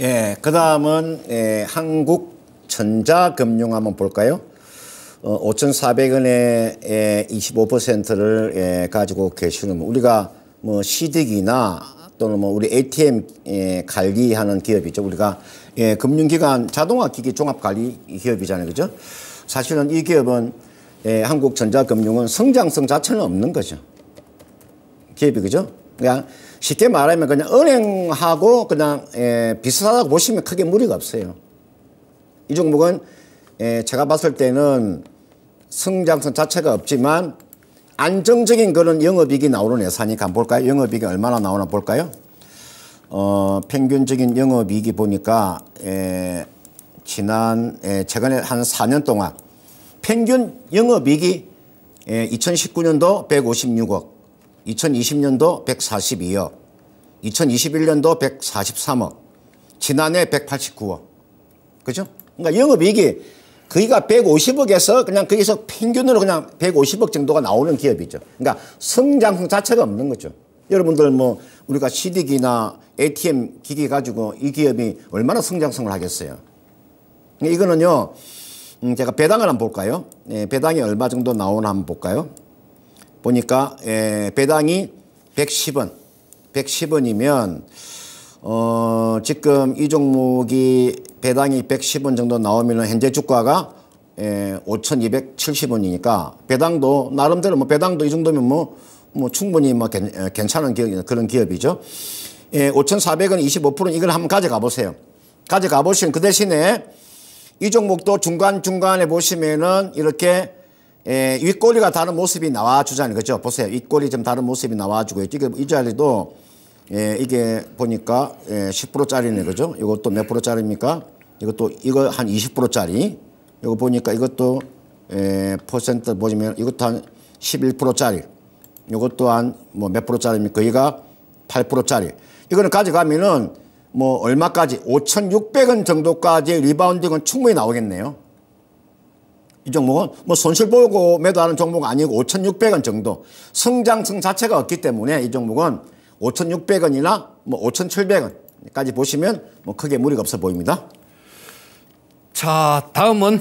예, 그 다음은 예, 한국전자금융 한번 볼까요? 어, 5 4 0 0원에 예, 25%를 예, 가지고 계시는 뭐 우리가 뭐 시득이나 또는 뭐 우리 ATM 예, 관리하는 기업이죠. 우리가 예, 금융기관 자동화 기기 종합 관리 기업이잖아요, 그죠? 사실은 이 기업은 예, 한국전자금융은 성장성 자체는 없는 거죠. 기업이 그죠? 그냥 그러니까 쉽게 말하면 그냥 은행하고 그냥 에, 예, 비슷하다고 보시면 크게 무리가 없어요. 이 종목은 에, 예, 제가 봤을 때는 성장성 자체가 없지만 안정적인 그런 영업이익이 나오는 예산니까 한번 볼까요? 영업이익이 얼마나 나오나 볼까요? 어, 평균적인 영업이익이 보니까 에, 예, 지난 에, 최근에 한 4년 동안 평균 영업이익이 2019년도 156억 2020년도 142억, 2021년도 143억, 지난해 189억. 그죠? 그러니까 영업이익이 그이가 150억에서 그냥 거기서 평균으로 그냥 150억 정도가 나오는 기업이죠. 그러니까 성장성 자체가 없는 거죠. 여러분들 뭐 우리가 CD기나 ATM 기기 가지고 이 기업이 얼마나 성장성을 하겠어요. 이거는요, 음, 제가 배당을 한번 볼까요? 네, 배당이 얼마 정도 나오나 한번 볼까요? 보니까 예, 배당이 110원, 110원이면 어, 지금 이 종목이 배당이 110원 정도 나오면 현재 주가가 예, 5,270원이니까 배당도 나름대로 뭐 배당도 이 정도면 뭐, 뭐 충분히 뭐 괜, 예, 괜찮은 기업, 그런 기업이죠. 예, 5,400원 25%는 이걸 한번 가져가 보세요. 가져가 보시면 그 대신에 이 종목도 중간중간에 보시면은 이렇게 에, 예, 윗꼬리가 다른 모습이 나와주자는 거죠. 보세요. 윗꼬리 좀 다른 모습이 나와주고 지금 이 자리도 예, 이게 보니까 예, 10%짜리네 그죠? 이것도 몇 프로짜리입니까? 이것도 이거 한 20%짜리. 이거 보니까 이것도 에, 예, 퍼센트 보시면 이것도 한 11%짜리. 이것도 한뭐몇 프로짜리입니까? 거기가 8%짜리. 이거는 가져가면은 뭐 얼마까지 5,600원 정도까지 리바운딩은 충분히 나오겠네요. 이 종목은 뭐 손실 보고 매도하는 종목 아니고 5,600원 정도 성장성 자체가 없기 때문에 이 종목은 5,600원이나 뭐 5,700원까지 보시면 뭐 크게 무리가 없어 보입니다. 자, 다음은